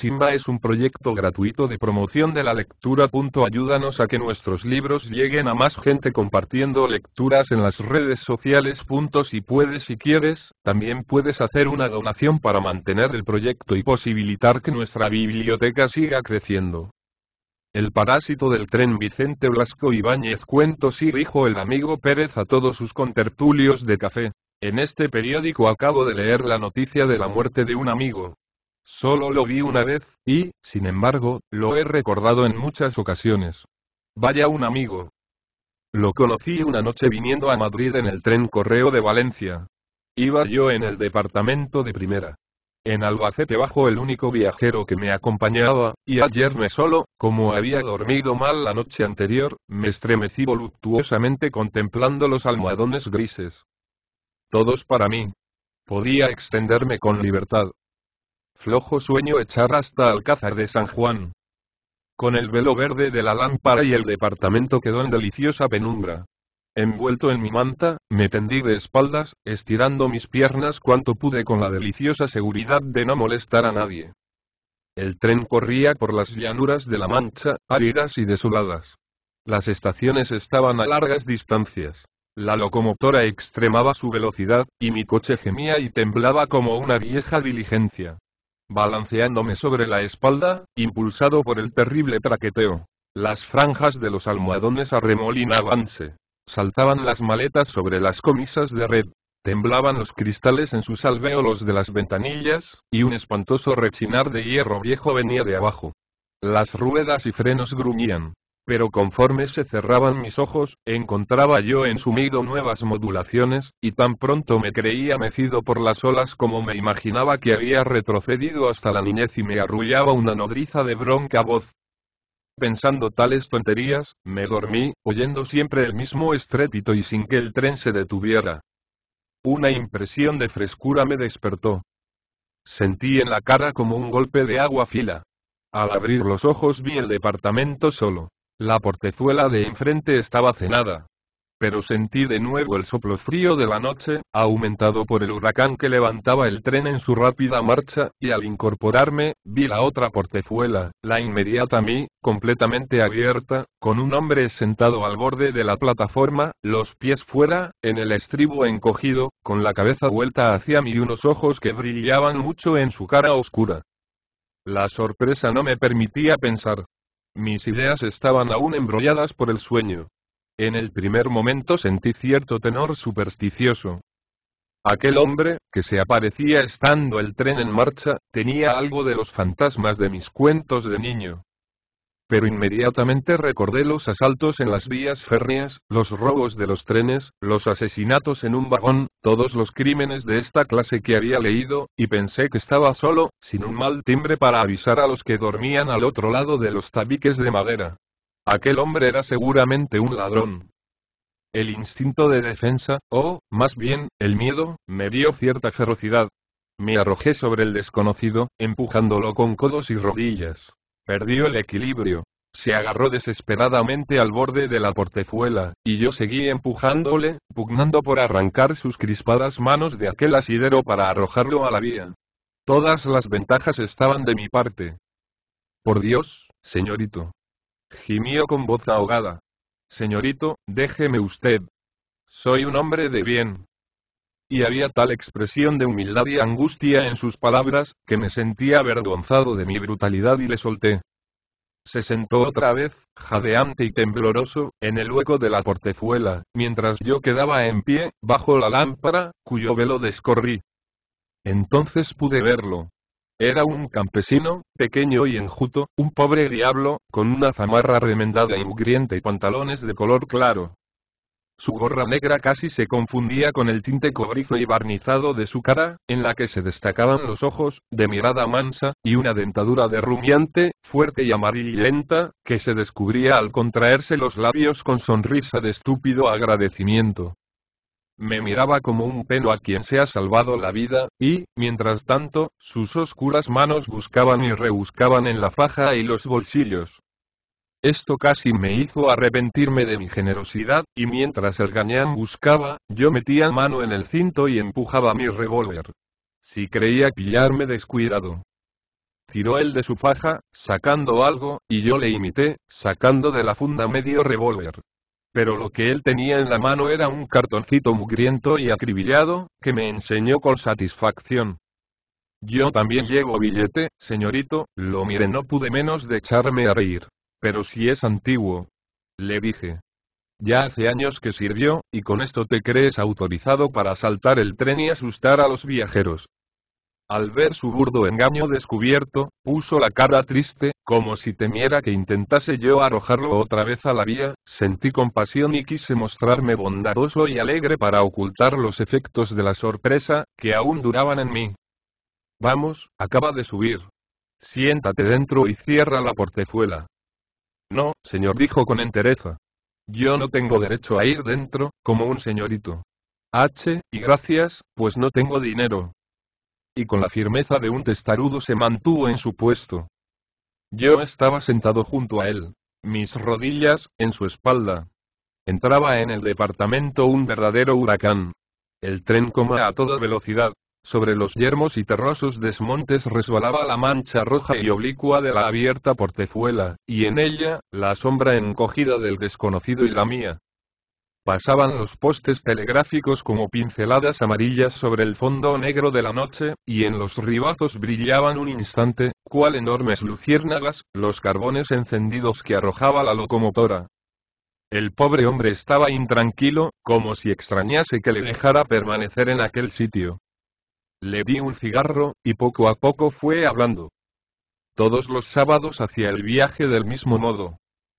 Simba es un proyecto gratuito de promoción de la lectura. Ayúdanos a que nuestros libros lleguen a más gente compartiendo lecturas en las redes sociales. Si puedes y quieres, también puedes hacer una donación para mantener el proyecto y posibilitar que nuestra biblioteca siga creciendo. El parásito del tren Vicente Blasco Ibáñez Cuento y dijo el amigo Pérez a todos sus contertulios de café. En este periódico acabo de leer la noticia de la muerte de un amigo, Solo lo vi una vez, y, sin embargo, lo he recordado en muchas ocasiones. Vaya un amigo. Lo conocí una noche viniendo a Madrid en el tren correo de Valencia. Iba yo en el departamento de primera. En Albacete bajo el único viajero que me acompañaba, y ayer me solo, como había dormido mal la noche anterior, me estremecí voluptuosamente contemplando los almohadones grises. Todos para mí. Podía extenderme con libertad, flojo sueño echar hasta Alcázar de San Juan. Con el velo verde de la lámpara y el departamento quedó en deliciosa penumbra. Envuelto en mi manta, me tendí de espaldas, estirando mis piernas cuanto pude con la deliciosa seguridad de no molestar a nadie. El tren corría por las llanuras de la Mancha, áridas y desoladas. Las estaciones estaban a largas distancias. La locomotora extremaba su velocidad, y mi coche gemía y temblaba como una vieja diligencia balanceándome sobre la espalda, impulsado por el terrible traqueteo. Las franjas de los almohadones arremolinabanse. Saltaban las maletas sobre las comisas de red. Temblaban los cristales en sus alvéolos de las ventanillas, y un espantoso rechinar de hierro viejo venía de abajo. Las ruedas y frenos gruñían pero conforme se cerraban mis ojos, encontraba yo en sumido nuevas modulaciones, y tan pronto me creía mecido por las olas como me imaginaba que había retrocedido hasta la niñez y me arrullaba una nodriza de bronca voz. Pensando tales tonterías, me dormí, oyendo siempre el mismo estrépito y sin que el tren se detuviera. Una impresión de frescura me despertó. Sentí en la cara como un golpe de agua fila. Al abrir los ojos vi el departamento solo. La portezuela de enfrente estaba cenada. Pero sentí de nuevo el soplo frío de la noche, aumentado por el huracán que levantaba el tren en su rápida marcha, y al incorporarme, vi la otra portezuela, la inmediata a mí, completamente abierta, con un hombre sentado al borde de la plataforma, los pies fuera, en el estribo encogido, con la cabeza vuelta hacia mí y unos ojos que brillaban mucho en su cara oscura. La sorpresa no me permitía pensar. Mis ideas estaban aún embrolladas por el sueño. En el primer momento sentí cierto tenor supersticioso. Aquel hombre, que se aparecía estando el tren en marcha, tenía algo de los fantasmas de mis cuentos de niño pero inmediatamente recordé los asaltos en las vías férreas, los robos de los trenes, los asesinatos en un vagón, todos los crímenes de esta clase que había leído, y pensé que estaba solo, sin un mal timbre para avisar a los que dormían al otro lado de los tabiques de madera. Aquel hombre era seguramente un ladrón. El instinto de defensa, o, más bien, el miedo, me dio cierta ferocidad. Me arrojé sobre el desconocido, empujándolo con codos y rodillas. Perdió el equilibrio. Se agarró desesperadamente al borde de la portezuela, y yo seguí empujándole, pugnando por arrancar sus crispadas manos de aquel asidero para arrojarlo a la vía. Todas las ventajas estaban de mi parte. Por Dios, señorito. Gimió con voz ahogada. Señorito, déjeme usted. Soy un hombre de bien, y había tal expresión de humildad y angustia en sus palabras, que me sentía avergonzado de mi brutalidad y le solté. Se sentó otra vez, jadeante y tembloroso, en el hueco de la portezuela, mientras yo quedaba en pie, bajo la lámpara, cuyo velo descorrí. Entonces pude verlo. Era un campesino, pequeño y enjuto, un pobre diablo, con una zamarra remendada y mugriente y pantalones de color claro, su gorra negra casi se confundía con el tinte cobrizo y barnizado de su cara, en la que se destacaban los ojos, de mirada mansa, y una dentadura de rumiante, fuerte y amarillenta, que se descubría al contraerse los labios con sonrisa de estúpido agradecimiento. Me miraba como un pelo a quien se ha salvado la vida, y, mientras tanto, sus oscuras manos buscaban y rebuscaban en la faja y los bolsillos, esto casi me hizo arrepentirme de mi generosidad, y mientras el gañán buscaba, yo metía mano en el cinto y empujaba mi revólver. Si creía pillarme descuidado. Tiró él de su faja, sacando algo, y yo le imité, sacando de la funda medio revólver. Pero lo que él tenía en la mano era un cartoncito mugriento y acribillado, que me enseñó con satisfacción. Yo también llevo billete, señorito, lo miré no pude menos de echarme a reír. Pero si es antiguo. Le dije. Ya hace años que sirvió, y con esto te crees autorizado para asaltar el tren y asustar a los viajeros. Al ver su burdo engaño descubierto, puso la cara triste, como si temiera que intentase yo arrojarlo otra vez a la vía, sentí compasión y quise mostrarme bondadoso y alegre para ocultar los efectos de la sorpresa, que aún duraban en mí. Vamos, acaba de subir. Siéntate dentro y cierra la portezuela. No, señor, dijo con entereza. Yo no tengo derecho a ir dentro, como un señorito. H, y gracias, pues no tengo dinero. Y con la firmeza de un testarudo se mantuvo en su puesto. Yo estaba sentado junto a él, mis rodillas, en su espalda. Entraba en el departamento un verdadero huracán. El tren coma a toda velocidad, sobre los yermos y terrosos desmontes resbalaba la mancha roja y oblicua de la abierta portezuela, y en ella, la sombra encogida del desconocido y la mía. Pasaban los postes telegráficos como pinceladas amarillas sobre el fondo negro de la noche, y en los ribazos brillaban un instante, cual enormes luciérnagas, los carbones encendidos que arrojaba la locomotora. El pobre hombre estaba intranquilo, como si extrañase que le dejara permanecer en aquel sitio. Le di un cigarro, y poco a poco fue hablando. Todos los sábados hacía el viaje del mismo modo.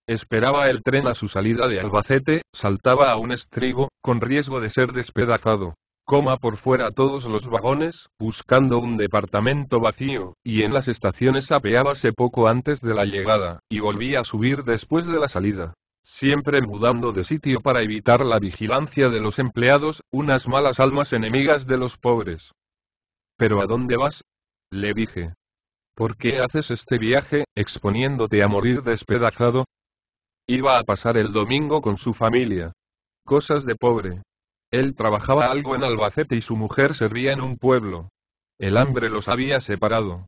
Esperaba el tren a su salida de Albacete, saltaba a un estribo, con riesgo de ser despedazado. Coma por fuera todos los vagones, buscando un departamento vacío, y en las estaciones apeábase poco antes de la llegada, y volvía a subir después de la salida siempre mudando de sitio para evitar la vigilancia de los empleados, unas malas almas enemigas de los pobres. ¿Pero a dónde vas? Le dije. ¿Por qué haces este viaje, exponiéndote a morir despedazado? Iba a pasar el domingo con su familia. Cosas de pobre. Él trabajaba algo en Albacete y su mujer servía en un pueblo. El hambre los había separado.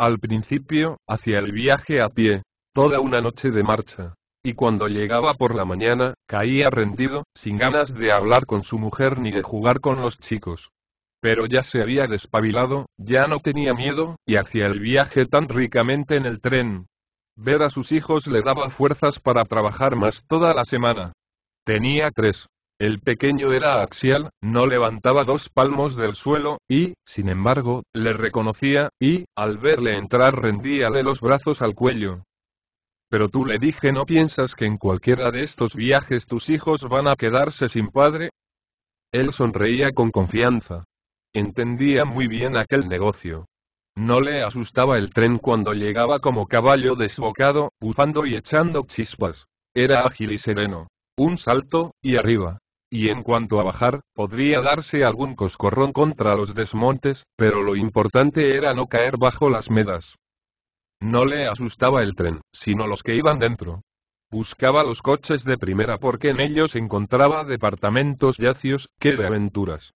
Al principio, hacía el viaje a pie, toda una noche de marcha. Y cuando llegaba por la mañana, caía rendido, sin ganas de hablar con su mujer ni de jugar con los chicos pero ya se había despabilado, ya no tenía miedo, y hacía el viaje tan ricamente en el tren. Ver a sus hijos le daba fuerzas para trabajar más toda la semana. Tenía tres. El pequeño era axial, no levantaba dos palmos del suelo, y, sin embargo, le reconocía, y, al verle entrar, rendíale los brazos al cuello. Pero tú le dije, ¿no piensas que en cualquiera de estos viajes tus hijos van a quedarse sin padre? Él sonreía con confianza. Entendía muy bien aquel negocio. No le asustaba el tren cuando llegaba como caballo desbocado, bufando y echando chispas. Era ágil y sereno. Un salto, y arriba. Y en cuanto a bajar, podría darse algún coscorrón contra los desmontes, pero lo importante era no caer bajo las medas. No le asustaba el tren, sino los que iban dentro. Buscaba los coches de primera porque en ellos encontraba departamentos yacios, que de aventuras.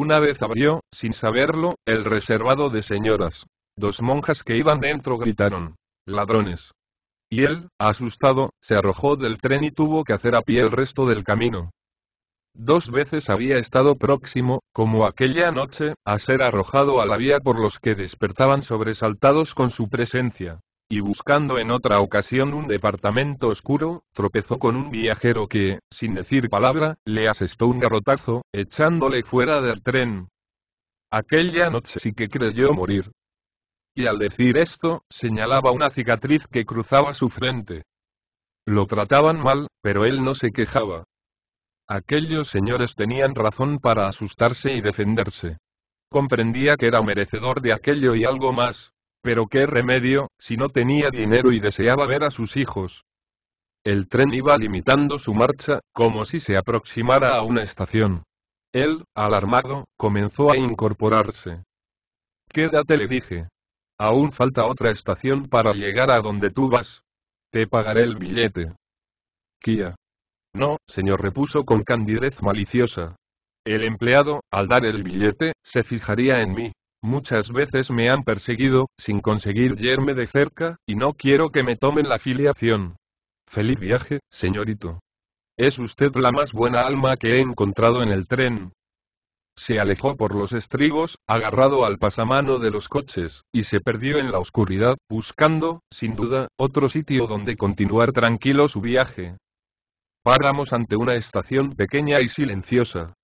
Una vez abrió, sin saberlo, el reservado de señoras. Dos monjas que iban dentro gritaron. Ladrones. Y él, asustado, se arrojó del tren y tuvo que hacer a pie el resto del camino. Dos veces había estado próximo, como aquella noche, a ser arrojado a la vía por los que despertaban sobresaltados con su presencia y buscando en otra ocasión un departamento oscuro, tropezó con un viajero que, sin decir palabra, le asestó un garrotazo, echándole fuera del tren. Aquella noche sí que creyó morir. Y al decir esto, señalaba una cicatriz que cruzaba su frente. Lo trataban mal, pero él no se quejaba. Aquellos señores tenían razón para asustarse y defenderse. Comprendía que era merecedor de aquello y algo más, pero qué remedio, si no tenía dinero y deseaba ver a sus hijos. El tren iba limitando su marcha, como si se aproximara a una estación. Él, alarmado, comenzó a incorporarse. Quédate, le dije. Aún falta otra estación para llegar a donde tú vas. Te pagaré el billete. Kia. No, señor, repuso con candidez maliciosa. El empleado, al dar el billete, se fijaría en mí, Muchas veces me han perseguido, sin conseguir yerme de cerca, y no quiero que me tomen la filiación. Feliz viaje, señorito. Es usted la más buena alma que he encontrado en el tren. Se alejó por los estribos, agarrado al pasamano de los coches, y se perdió en la oscuridad, buscando, sin duda, otro sitio donde continuar tranquilo su viaje. Paramos ante una estación pequeña y silenciosa.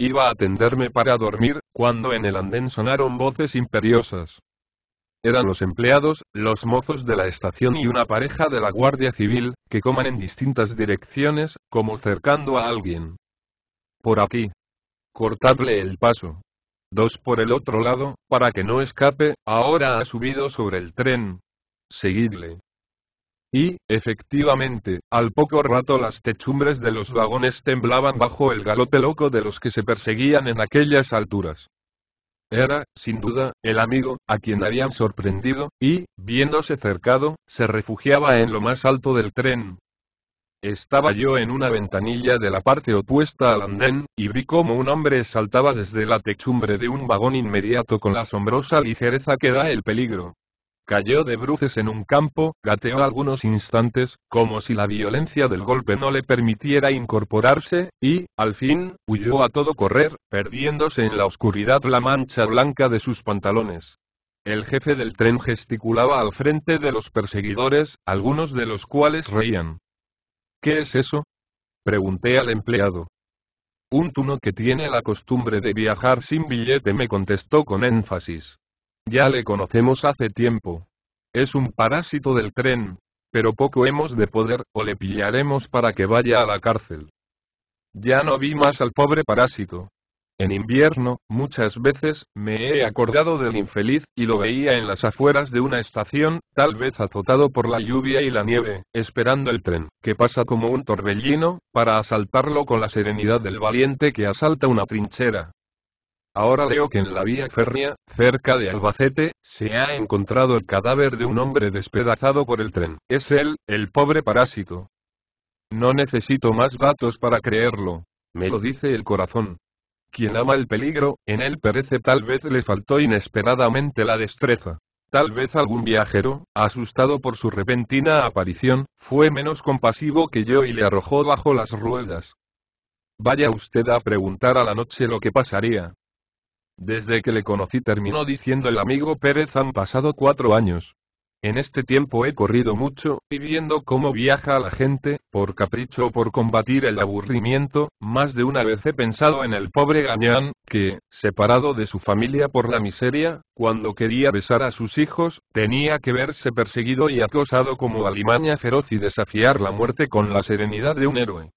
Iba a atenderme para dormir, cuando en el andén sonaron voces imperiosas. Eran los empleados, los mozos de la estación y una pareja de la Guardia Civil, que coman en distintas direcciones, como cercando a alguien. Por aquí. Cortadle el paso. Dos por el otro lado, para que no escape, ahora ha subido sobre el tren. Seguidle. Y, efectivamente, al poco rato las techumbres de los vagones temblaban bajo el galope loco de los que se perseguían en aquellas alturas. Era, sin duda, el amigo, a quien habían sorprendido, y, viéndose cercado, se refugiaba en lo más alto del tren, estaba yo en una ventanilla de la parte opuesta al andén, y vi cómo un hombre saltaba desde la techumbre de un vagón inmediato con la asombrosa ligereza que da el peligro. Cayó de bruces en un campo, gateó algunos instantes, como si la violencia del golpe no le permitiera incorporarse, y, al fin, huyó a todo correr, perdiéndose en la oscuridad la mancha blanca de sus pantalones. El jefe del tren gesticulaba al frente de los perseguidores, algunos de los cuales reían. ¿Qué es eso? Pregunté al empleado. Un tuno que tiene la costumbre de viajar sin billete me contestó con énfasis. Ya le conocemos hace tiempo. Es un parásito del tren, pero poco hemos de poder, o le pillaremos para que vaya a la cárcel. Ya no vi más al pobre parásito. En invierno, muchas veces, me he acordado del infeliz, y lo veía en las afueras de una estación, tal vez azotado por la lluvia y la nieve, esperando el tren, que pasa como un torbellino, para asaltarlo con la serenidad del valiente que asalta una trinchera. Ahora leo que en la vía férrea, cerca de Albacete, se ha encontrado el cadáver de un hombre despedazado por el tren. Es él, el pobre parásito. No necesito más datos para creerlo. Me lo dice el corazón. Quien ama el peligro, en él perece tal vez le faltó inesperadamente la destreza. Tal vez algún viajero, asustado por su repentina aparición, fue menos compasivo que yo y le arrojó bajo las ruedas. Vaya usted a preguntar a la noche lo que pasaría. Desde que le conocí terminó diciendo el amigo Pérez han pasado cuatro años. En este tiempo he corrido mucho, y viendo cómo viaja la gente, por capricho o por combatir el aburrimiento, más de una vez he pensado en el pobre gañán, que, separado de su familia por la miseria, cuando quería besar a sus hijos, tenía que verse perseguido y acosado como alimaña feroz y desafiar la muerte con la serenidad de un héroe.